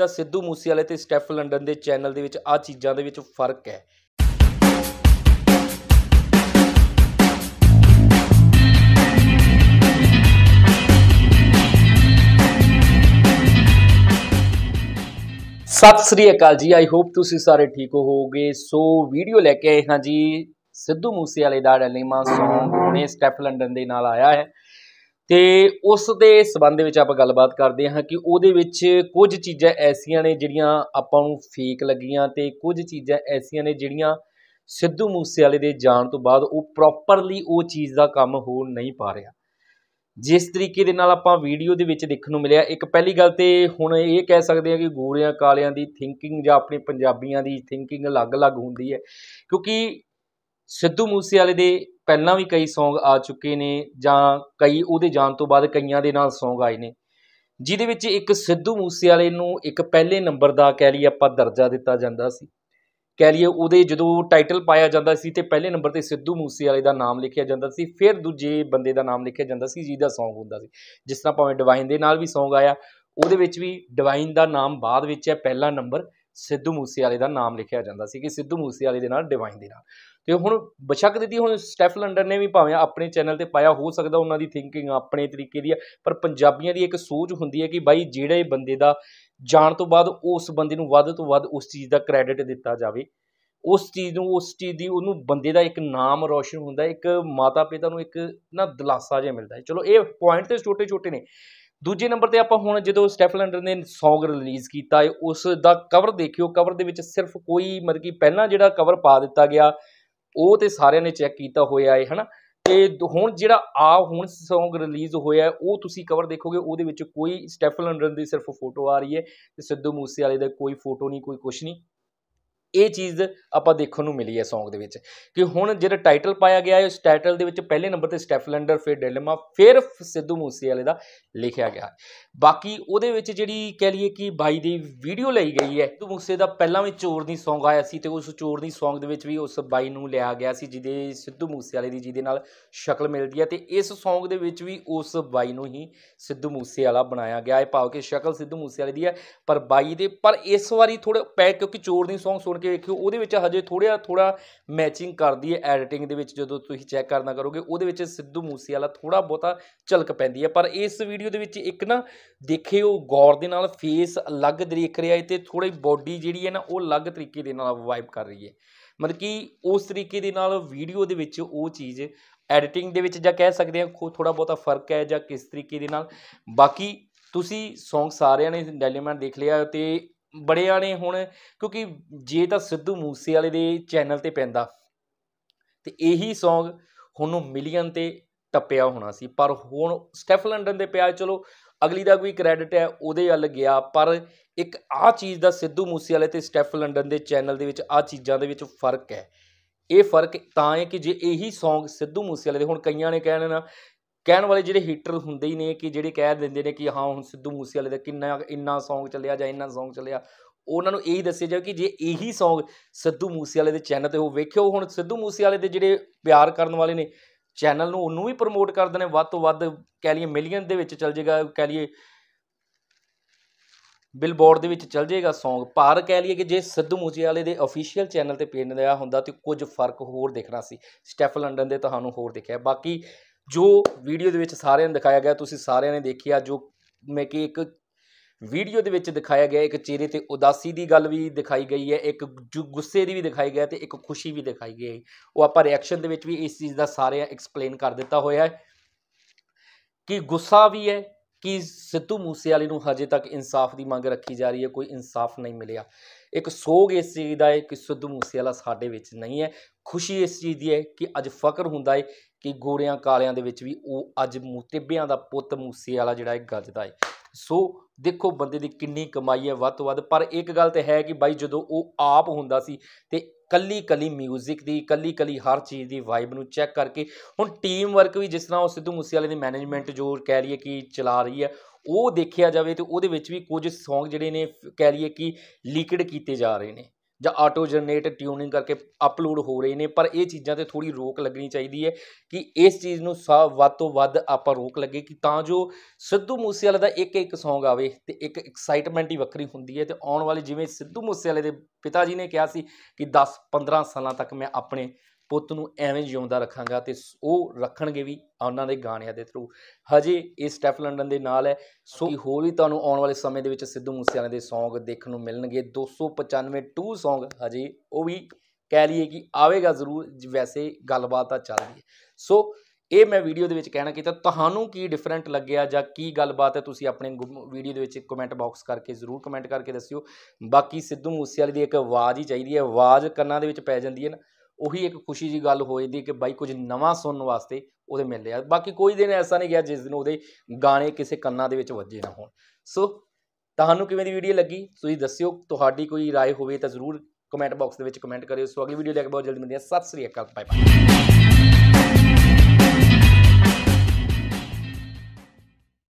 ਤਾਂ ਸਿੱਧੂ ਮੂਸੇਵਾਲੇ ਤੇ ਸਟੈਫ ਲੰਡਨ ਦੇ ਚੈਨਲ ਦੇ ਵਿੱਚ ਆ ਚੀਜ਼ਾਂ ਦੇ ਵਿੱਚ ਫਰਕ ਹੈ ਸਤਿ ਸ੍ਰੀ ਅਕਾਲ ਜੀ ਆਈ ਹੋਪ ਤੁਸੀਂ ਸਾਰੇ ਠੀਕ ਹੋਵੋਗੇ ਸੋ ਵੀਡੀਓ ਲੈ ਕੇ ਆਏ ਹਾਂ ਜੀ ਸਿੱਧੂ ਮੂਸੇਵਾਲੇ ਦਾ ਡੈਲੀਮਾ ਸੌਂਗ ਨੇ ਸਟੈਫ ਲੰਡਨ ਦੇ ਨਾਲ ਆਇਆ ਹੈ ਤੇ ਉਸ ਦੇ ਸਬੰਧ ਵਿੱਚ ਆਪਾਂ ਗੱਲਬਾਤ ਕਰਦੇ ਹਾਂ ਕਿ ਉਹਦੇ ਵਿੱਚ ਕੁਝ ਚੀਜ਼ਾਂ ਐਸੀਆਂ ਨੇ ਜਿਹੜੀਆਂ ਆਪਾਂ ਨੂੰ ਫੇਕ ਲੱਗੀਆਂ ਤੇ ਕੁਝ ਚੀਜ਼ਾਂ ਐਸੀਆਂ ਨੇ ਜਿਹੜੀਆਂ ਸਿੱਧੂ ਮੂਸੇ ਵਾਲੇ ਦੇ ਜਾਣ ਤੋਂ ਬਾਅਦ ਉਹ ਪ੍ਰੋਪਰਲੀ ਉਹ ਚੀਜ਼ ਦਾ ਕੰਮ ਹੋ ਨਹੀਂ ਪਾ ਰਿਹਾ ਜਿਸ ਤਰੀਕੇ ਦੇ ਨਾਲ ਆਪਾਂ ਵੀਡੀਓ ਦੇ ਵਿੱਚ ਦੇਖਣ ਨੂੰ ਮਿਲਿਆ ਇੱਕ ਪਹਿਲੀ ਗੱਲ ਤੇ ਹੁਣ ਇਹ ਕਹਿ ਸਕਦੇ ਆ ਕਿ ਗੋਰਿਆਂ ਕਾਲਿਆਂ ਦੀ ਥਿੰਕਿੰਗ ਜਾਂ ਆਪਣੇ ਪੰਜਾਬੀਆਂ ਦੀ ਥਿੰਕਿੰਗ ਅਲੱਗ-ਅਲੱਗ ਹੁੰਦੀ ਹੈ ਕਿਉਂਕਿ ਸਿੱਧੂ ਮੂਸੇ ਵਾਲੇ ਦੇ ਪਹਿਲਾਂ ਵੀ ਕਈ Song ਆ ਚੁੱਕੇ ਨੇ ਜਾਂ ਕਈ ਉਹਦੇ ਜਾਣ ਤੋਂ ਬਾਅਦ ਕਈਆਂ ਦੇ ਨਾਲ Song ਆਏ ਨੇ ਜਿਹਦੇ ਵਿੱਚ ਇੱਕ ਸਿੱਧੂ ਮੂਸੇ ਵਾਲੇ ਨੂੰ ਇੱਕ ਪਹਿਲੇ ਨੰਬਰ ਦਾ ਕਹਿ ਲਈ ਆਪਾਂ ਦਰਜਾ ਦਿੱਤਾ ਜਾਂਦਾ ਸੀ ਕਹਿ ਲਈ ਉਹਦੇ ਜਦੋਂ ਟਾਈਟਲ ਪਾਇਆ ਜਾਂਦਾ ਸੀ ਤੇ ਪਹਿਲੇ ਨੰਬਰ ਤੇ ਸਿੱਧੂ ਮੂਸੇ ਵਾਲੇ ਦਾ ਨਾਮ ਲਿਖਿਆ ਜਾਂਦਾ ਸੀ ਫਿਰ ਦੂਜੇ ਬੰਦੇ ਦਾ ਨਾਮ ਲਿਖਿਆ ਜਾਂਦਾ ਸੀ ਜਿਹਦਾ Song ਹੁੰਦਾ ਸੀ ਜਿਸ ਤਰ੍ਹਾਂ ਭਾਵੇਂ ਡਿਵਾਈਨ ਦੇ ਨਾਲ ਵੀ Song ਆਇਆ ਉਹਦੇ ਵਿੱਚ ਵੀ ਡਿਵਾਈਨ ਦਾ ਨਾਮ ਬਾਅਦ ਵਿੱਚ ਹੈ ਪਹਿਲਾ ਨੰਬਰ ਸਿੱਧੂ ਮੂਸੇਵਾਲੇ ਦਾ ਨਾਮ ਲਿਖਿਆ ਜਾਂਦਾ ਸੀ ਕਿ ਸਿੱਧੂ ਮੂਸੇਵਾਲੇ ਦੇ ਨਾਲ ਡਿਵਾਈਨ ਦੇ ਨਾਲ ਤੇ ਹੁਣ ਬਸ਼ੱਕ ਦਿੱਤੀ ਹੁਣ ਸਟੈਫ ਲੰਡਨ ਨੇ ਵੀ ਭਾਵੇਂ ਆਪਣੇ ਚੈਨਲ ਤੇ ਪਾਇਆ ਹੋ ਸਕਦਾ ਉਹਨਾਂ ਦੀ ਥਿੰਕਿੰਗ ਆਪਣੇ ਤਰੀਕੇ ਦੀ ਆ ਪਰ ਪੰਜਾਬੀਆਂ ਦੀ ਇੱਕ ਸੋਚ ਹੁੰਦੀ ਹੈ ਕਿ ਬਾਈ ਜਿਹੜੇ ਬੰਦੇ ਦਾ ਜਾਣ ਤੋਂ ਬਾਅਦ ਉਸ ਬੰਦੇ ਨੂੰ ਵੱਧ ਤੋਂ ਵੱਧ ਉਸ ਚੀਜ਼ ਦਾ ਕ੍ਰੈਡਿਟ ਦਿੱਤਾ ਜਾਵੇ ਉਸ ਚੀਜ਼ ਨੂੰ ਉਸ ਚੀਜ਼ ਦੀ ਉਹਨੂੰ ਬੰਦੇ ਦਾ ਇੱਕ ਨਾਮ ਰੋਸ਼ਨ ਹੁੰਦਾ ਇੱਕ ਮਾਤਾ ਪਿਤਾ ਨੂੰ ਇੱਕ ਨਾ ਦਿਲਾਸਾ ਜਿਹਾ ਮਿਲਦਾ ਹੈ ਚਲੋ ਇਹ ਪੁਆਇੰਟ ਤੇ ਛੋਟੇ ਛੋਟੇ ਨੇ ਦੂਜੇ ਨੰਬਰ ਤੇ ਆਪਾਂ ਹੁਣ ਜਦੋਂ ਸਟੈਫਲੈਂਡਰ ਨੇ ਸੌਗ ਰਿਲੀਜ਼ ਕੀਤਾ ਹੈ ਉਸ ਦਾ ਕਵਰ ਦੇਖਿਓ ਕਵਰ ਦੇ ਵਿੱਚ ਸਿਰਫ ਕੋਈ ਮਤਲਬ ਕਿ ਪਹਿਲਾਂ ਜਿਹੜਾ ਕਵਰ ਪਾ ਦਿੱਤਾ ਗਿਆ ਉਹ ਤੇ ਸਾਰਿਆਂ ਨੇ ਚੈੱਕ ਕੀਤਾ ਹੋਇਆ ਹੈ ਹਨਾ ਤੇ ਹੁਣ ਜਿਹੜਾ ਆ ਹੁਣ Song ਰਿਲੀਜ਼ ਹੋਇਆ ਉਹ ਤੁਸੀਂ ਕਵਰ ਦੇਖੋਗੇ ਉਹਦੇ ਵਿੱਚ ਕੋਈ ਸਟੈਫ ਦੀ ਸਿਰਫ ਫੋਟੋ ਆ ਰਹੀ ਹੈ ਤੇ ਸਿੱਧੂ ਮੂਸੇ ਵਾਲੇ ਦਾ ਕੋਈ ਫੋਟੋ ਨਹੀਂ ਕੋਈ ਕੁਝ ਨਹੀਂ ਇਹ ਚੀਜ਼ ਆਪਾਂ ਦੇਖਣ ਨੂੰ ਮਿਲੀ ਹੈ Song ਦੇ ਵਿੱਚ ਕਿ ਹੁਣ ਜਿਹੜਾ ਟਾਈਟਲ ਪਾਇਆ ਗਿਆ ਹੈ ਉਸ ਟਾਈਟਲ ਦੇ ਵਿੱਚ ਪਹਿਲੇ ਨੰਬਰ ਤੇ ਸਟੈਫਲੈਂਡਰ ਫਿਰ ਡਿਲੇਮਾ ਫਿਰ ਸਿੱਧੂ ਮੂਸੇਵਾਲੇ ਦਾ ਲਿਖਿਆ ਗਿਆ ਹੈ ਬਾਕੀ ਉਹਦੇ ਵਿੱਚ ਜਿਹੜੀ ਕਹਿ ਲਈਏ ਕਿ ਬਾਈ ਦੀ ਵੀਡੀਓ ਲਈ ਗਈ ਹੈ ਸਿੱਧੂ ਮੂਸੇ ਦਾ ਪਹਿਲਾਂ ਵੀ ਚੋਰ ਦੀ Song ਆਇਆ ਸੀ ਤੇ ਉਸ ਚੋਰ ਦੀ Song ਦੇ ਵਿੱਚ ਵੀ ਉਸ ਬਾਈ ਨੂੰ ਲਿਆ ਗਿਆ ਸੀ ਜਿਹਦੇ ਸਿੱਧੂ ਮੂਸੇਵਾਲੇ ਦੀ ਜਿਹਦੇ ਨਾਲ ਸ਼ਕਲ ਮਿਲਦੀ ਹੈ ਤੇ ਇਸ Song ਦੇ ਵਿੱਚ ਵੀ ਉਸ ਬਾਈ ਨੂੰ ਹੀ ਸਿੱਧੂ ਮੂਸੇਵਾਲਾ ਬਣਾਇਆ ਗਿਆ ਹੈ ਭਾਵੇਂ ਕਿ ਸ਼ਕਲ ਸਿੱਧੂ ਮੂਸੇਵਾਲੇ ਦੀ ਹੈ ਪਰ ਬਾਈ ਦੇ ਪਰ ਇਸ ਵਾਰੀ ਥੋੜਾ ਪੈ ਕਿਉਂਕਿ ਚੋਰ ਦੀ Song ਸੁਣ ਕੇ ਵੇਖਿਓ ਉਹਦੇ ਵਿੱਚ ਹਜੇ ਥੋੜਿਆ ਥੋੜਾ ਮੈਚਿੰਗ ਕਰਦੀ ਹੈ ਐਡੀਟਿੰਗ ਦੇ ਵਿੱਚ ਜਦੋਂ ਤੁਸੀਂ ਚੈੱਕ ਕਰਨਾ ਕਰੋਗੇ ਉਹਦੇ ਵਿੱਚ ਸਿੱਧੂ ਮੂਸੇ ਵਾਲਾ ਥੋੜਾ ਬਹੁਤਾ ਝਲਕ ਪੈਂਦੀ ਹੈ ਪਰ ਇਸ ਵੀਡੀਓ ਦੇ ਵਿੱਚ ਇੱਕ ਨਾ ਦੇਖਿਓ ਗੌਰ ਦੇ ਨਾਲ ਫੇਸ ਅਲੱਗ ਦਿਖ ਰਿਹਾ ਹੈ ਤੇ ਥੋੜੀ ਬਾਡੀ ਜਿਹੜੀ ਹੈ ਨਾ ਉਹ ਅਲੱਗ ਤਰੀਕੇ ਦੇ ਨਾਲ ਵਾਈਬ ਕਰ ਰਹੀ ਹੈ ਮਤਲਬ ਕਿ ਉਸ ਤਰੀਕੇ ਦੇ ਨਾਲ ਵੀਡੀਓ ਦੇ ਵਿੱਚ ਉਹ ਚੀਜ਼ ਐਡੀਟਿੰਗ ਦੇ ਵਿੱਚ ਜਾਂ ਕਹਿ ਸਕਦੇ ਹਾਂ ਥੋੜਾ ਬਹੁਤਾ ਫਰਕ ਹੈ ਜਾਂ ਕਿਸ ਤਰੀਕੇ ਦੇ ਨਾਲ ਬਾਕੀ ਤੁਸੀਂ ਸੌਂਗ ਸਾਰਿਆਂ ਨੇ ਡੈਲੀਮੈਂਟ ਦੇਖ ਲਿਆ ਤੇ ਬੜਿਆਂ ਨੇ ਹੁਣ ਕਿਉਂਕਿ ਜੇ ਤਾਂ ਸਿੱਧੂ ਮੂਸੇ ਵਾਲੇ ਦੇ ਚੈਨਲ ਤੇ ਪੈਂਦਾ ਤੇ ਇਹੀ Song ਹੁਣ ਨੂੰ ਮਿਲੀਅਨ ਤੇ ਟੱਪਿਆ ਹੋਣਾ ਸੀ ਪਰ ਹੁਣ ਸਟੈਫ ਲੰਡਨ ਦੇ ਪਿਆ ਚਲੋ ਅਗਲੀ ਦਾ ਕੋਈ ਕ੍ਰੈਡਿਟ ਹੈ ਉਹਦੇ ਵੱਲ ਗਿਆ ਪਰ ਇੱਕ ਆ ਚੀਜ਼ ਦਾ ਸਿੱਧੂ ਮੂਸੇ ਵਾਲੇ ਤੇ ਸਟੈਫ ਲੰਡਨ ਦੇ ਚੈਨਲ ਦੇ ਵਿੱਚ ਆ ਚੀਜ਼ਾਂ ਦੇ ਵਿੱਚ ਫਰਕ ਹੈ ਇਹ ਫਰਕ ਤਾਂ ਹੈ ਕਿ ਜੇ ਇਹੀ Song ਸਿੱਧੂ ਮੂਸੇ ਵਾਲੇ ਦੇ ਹੁਣ ਕਈਆਂ ਨੇ ਕਹਿਣਾ ਕਹਿਣ ਵਾਲੇ ਜਿਹੜੇ ਹੀਟਰ ਹੁੰਦੇ ਹੀ ਨੇ ਕਿ ਜਿਹੜੇ ਕਹਿ ਦਿੰਦੇ ਨੇ ਕਿ ਹਾਂ ਹੁਣ ਸਿੱਧੂ ਮੂਸੇ ਵਾਲੇ ਦਾ ਕਿੰਨਾ ਇੰਨਾ Song ਚੱਲਿਆ ਜਾਂ ਇੰਨਾ Song ਚੱਲਿਆ ਉਹਨਾਂ ਨੂੰ ਇਹੀ ਦੱਸਿਆ ਜਾਵੇ ਕਿ ਜੇ ਇਹੀ Song ਸਿੱਧੂ ਮੂਸੇ ਵਾਲੇ ਦੇ ਚੈਨਲ ਤੇ ਉਹ ਵੇਖਿਓ ਹੁਣ ਸਿੱਧੂ ਮੂਸੇ ਵਾਲੇ ਦੇ ਜਿਹੜੇ ਪਿਆਰ ਕਰਨ ਵਾਲੇ ਨੇ ਚੈਨਲ ਨੂੰ ਉਹਨੂੰ ਵੀ ਪ੍ਰਮੋਟ ਕਰਦੇ ਨੇ ਵੱਧ ਤੋਂ ਵੱਧ ਕਹਿ ਲਈਏ ਮਿਲੀਅਨ ਦੇ ਵਿੱਚ ਚੱਲ ਜਾਏਗਾ ਕਹਿ ਲਈਏ ਬਿਲਬੋਰਡ ਦੇ ਵਿੱਚ ਚੱਲ ਜਾਏਗਾ Song ਪਰ ਕਹਿ ਲਈਏ ਕਿ ਜੇ ਸਿੱਧੂ ਮੂਸੇ ਵਾਲੇ ਦੇ ਅਫੀਸ਼ੀਅਲ ਚੈਨਲ ਤੇ ਪੇਨ ਦਾ ਹੁੰਦਾ ਤੇ ਕੁਝ ਫਰਕ ਹੋਰ ਦੇਖਣਾ ਸੀ ਸਟੈਫ ਲੰਡਨ ਦੇ ਤੁਹਾਨੂੰ ਹੋਰ ਦਿਖਿਆ ਬਾਕੀ ਜੋ ਵੀਡੀਓ ਦੇ ਵਿੱਚ ਸਾਰਿਆਂ ਨੂੰ ਦਿਖਾਇਆ ਗਿਆ ਤੁਸੀਂ ਸਾਰਿਆਂ ਨੇ ਦੇਖਿਆ ਜੋ ਮੈਂ ਕਿ ਇੱਕ ਵੀਡੀਓ ਦੇ ਵਿੱਚ ਦਿਖਾਇਆ ਗਿਆ ਇੱਕ ਚਿਹਰੇ ਤੇ ਉਦਾਸੀ ਦੀ ਗੱਲ ਵੀ ਦਿਖਾਈ ਗਈ ਹੈ ਇੱਕ ਗੁੱਸੇ ਦੀ ਵੀ ਦਿਖਾਈ ਗਿਆ ਤੇ ਇੱਕ ਖੁਸ਼ੀ ਵੀ ਦਿਖਾਈ ਗਈ ਹੈ ਉਹ ਆਪਾਂ ਰਿਐਕਸ਼ਨ ਦੇ ਵਿੱਚ ਵੀ ਇਸ ਚੀਜ਼ ਦਾ ਸਾਰਿਆਂ ਐਕਸਪਲੇਨ ਕਰ ਦਿੱਤਾ ਹੋਇਆ ਹੈ ਕਿ ਗੁੱਸਾ ਵੀ ਹੈ ਕਿ ਸਿੱਧੂ ਵਾਲੇ ਨੂੰ ਹਜੇ ਤੱਕ ਇਨਸਾਫ ਦੀ ਮੰਗ ਰੱਖੀ ਜਾ ਰਹੀ ਹੈ ਕੋਈ ਇਨਸਾਫ ਨਹੀਂ ਮਿਲਿਆ ਇੱਕ ਸੋਗ ਇਸ ਚੀਜ਼ ਦਾ ਹੈ ਕਿ ਸਿੱਧੂ ਵਾਲਾ ਸਾਡੇ ਵਿੱਚ ਨਹੀਂ ਹੈ ਖੁਸ਼ੀ ਇਸ ਚੀਜ਼ ਦੀ ਹੈ ਕਿ ਅੱਜ ਫਕਰ ਹੁੰਦਾ ਹੈ ਕਿ ਗੋਰਿਆਂ ਕਾਲਿਆਂ ਦੇ ਵਿੱਚ ਵੀ ਉਹ ਅੱਜ ਮੂਤੇਬਿਆਂ ਦਾ ਪੁੱਤ ਵਾਲਾ ਜਿਹੜਾ ਹੈ ਗੱਜਦਾ ਹੈ ਸੋ ਦੇਖੋ ਬੰਦੇ ਦੀ ਕਿੰਨੀ ਕਮਾਈ ਹੈ ਵੱਧ ਤੋਂ ਵੱਧ ਪਰ ਇੱਕ ਗੱਲ ਤੇ ਹੈ ਕਿ ਬਾਈ ਜਦੋਂ ਉਹ ਆਪ ਹੁੰਦਾ ਸੀ ਤੇ ਕੱਲੀ ਕੱਲੀ 뮤직 ਦੀ ਕੱਲੀ ਕੱਲੀ ਹਰ ਚੀਜ਼ ਦੀ ਵਾਈਬ ਨੂੰ ਚੈੱਕ ਕਰਕੇ ਹੁਣ ਟੀਮ ਵਰਕ ਵੀ ਜਿਸ ਤਰ੍ਹਾਂ ਉਹ ਸਿੱਧੂ ਮੂਸੇਵਾਲੇ ਦੀ ਮੈਨੇਜਮੈਂਟ ਜੋ ਕਹਿ ਲਈਏ ਕਿ ਚਲਾ ਰਹੀ ਹੈ ਉਹ ਦੇਖਿਆ ਜਾਵੇ ਤੇ ਉਹਦੇ ਵਿੱਚ ਵੀ ਕੁਝ ਸੌਂਗ ਜਿਹੜੇ ਨੇ ਕਹਿ ਲਈਏ ਕਿ ਲੀਕਡ ਕੀਤੇ ਜਾ ਰਹੇ ਨੇ ਜਾਂ ਆਟੋ ਜਨਰੇਟ ਟਿਊਨਿੰਗ ਕਰਕੇ ਅਪਲੋਡ ਹੋ ਰਹੇ ਨੇ ਪਰ ਇਹ ਚੀਜ਼ਾਂ ਤੇ ਥੋੜੀ ਰੋਕ ਲੱਗਣੀ ਚਾਹੀਦੀ ਹੈ ਕਿ ਇਸ ਚੀਜ਼ ਨੂੰ ਸਭ ਵੱਧ ਤੋਂ ਵੱਧ ਆਪਾਂ ਰੋਕ ਲੱਗੇ ਕਿ ਤਾਂ ਜੋ ਸਿੱਧੂ ਮੂਸੇਵਾਲੇ ਦਾ ਇੱਕ ਇੱਕ Song ਆਵੇ ਤੇ ਇੱਕ ਐਕਸਾਈਟਮੈਂਟ ਹੀ ਵੱਖਰੀ ਹੁੰਦੀ ਹੈ ਤੇ ਆਉਣ ਵਾਲੇ ਜਿਵੇਂ ਸਿੱਧੂ ਮੂਸੇਵਾਲੇ ਦੇ ਪਿਤਾ ਜੀ ਨੇ ਕਿਹਾ ਸੀ ਕਿ 10 15 ਸਾਲਾਂ ਤੱਕ ਮੈਂ ਆਪਣੇ ਪੁੱਤ ਨੂੰ ਐਵੇਂ ਜਿਉਂਦਾ ਰੱਖਾਂਗਾ ਤੇ ਉਹ ਰੱਖਣਗੇ ਵੀ ਉਹਨਾਂ ਦੇ ਗਾਣਿਆਂ ਦੇ ਥਰੂ ਹਜੇ ਇਹ ਸਟੈਫ ਲੰਡਨ ਦੇ ਨਾਲ ਹੈ ਸੋ ਹੋਰ ਵੀ ਤੁਹਾਨੂੰ ਆਉਣ ਵਾਲੇ ਸਮੇਂ ਦੇ ਵਿੱਚ ਸਿੱਧੂ ਮੂਸੇਵਾਲੇ ਦੇ Song ਦੇਖਣ ਨੂੰ ਮਿਲਣਗੇ 295 ਟੂ Song ਹਜੇ ਉਹ ਵੀ ਕਹਿ ਲਈਏ ਕਿ ਆਵੇਗਾ ਜ਼ਰੂਰ ਵੈਸੇ ਗੱਲਬਾਤ ਤਾਂ ਚੱਲ ਰਹੀ ਹੈ ਸੋ ਇਹ ਮੈਂ ਵੀਡੀਓ ਦੇ ਵਿੱਚ ਕਹਿਣਾ ਕੀਤਾ ਤੁਹਾਨੂੰ ਕੀ ਡਿਫਰੈਂਟ ਲੱਗਿਆ ਜਾਂ ਕੀ ਗੱਲਬਾਤ ਹੈ ਤੁਸੀਂ ਆਪਣੇ ਵੀਡੀਓ ਦੇ ਵਿੱਚ ਕਮੈਂਟ ਬਾਕਸ ਕਰਕੇ ਜ਼ਰੂਰ ਕਮੈਂਟ ਕਰਕੇ ਦੱਸਿਓ ਬਾਕੀ ਸਿੱਧੂ ਮੂਸੇਵਾਲੇ ਦੀ ਇੱਕ ਆਵਾਜ਼ ਹੀ ਚਾਹੀਦੀ ਹੈ ਆਵਾਜ਼ ਕੰਨਾਂ ਦੇ ਵਿੱਚ ਪੈ ਜਾਂਦੀ ਹੈ ਨਾ ਉਹੀ ਇੱਕ ਖੁਸ਼ੀ ਦੀ ਗੱਲ ਹੋ ਜਾਂਦੀ ਕਿ ਬਾਈ ਕੁਝ ਨਵਾਂ ਸੁਣਨ ਵਾਸਤੇ ਉਹਦੇ ਮਿਲ ਰਿਹਾ ਬਾਕੀ ਕੋਈ ਦਿਨ ਐਸਾ ਨਹੀਂ ਗਿਆ ਜਿਸ ਦਿਨ ਉਹਦੇ ਗਾਣੇ ਕਿਸੇ ਕੰਨਾਂ ਦੇ ਵਿੱਚ ਵੱਜੇ ਨਾ ਹੋਣ ਸੋ ਤੁਹਾਨੂੰ ਕਿਵੇਂ ਦੀ ਵੀਡੀਓ ਲੱਗੀ ਤੁਸੀਂ ਦੱਸਿਓ ਤੁਹਾਡੀ ਕੋਈ رائے ਹੋਵੇ ਤਾਂ ਜ਼ਰੂਰ ਕਮੈਂਟ ਬਾਕਸ ਦੇ ਵਿੱਚ ਕਮੈਂਟ ਕਰਿਓ ਸੋ ਅਗਲੀ ਵੀਡੀਓ ਲੈ ਕੇ ਬਹੁਤ ਜਲਦੀ ਮਿਲਦੇ ਹਾਂ ਸਤਿ ਸ੍ਰੀ ਅਕਾਲ ਬਾਏ ਬਾਏ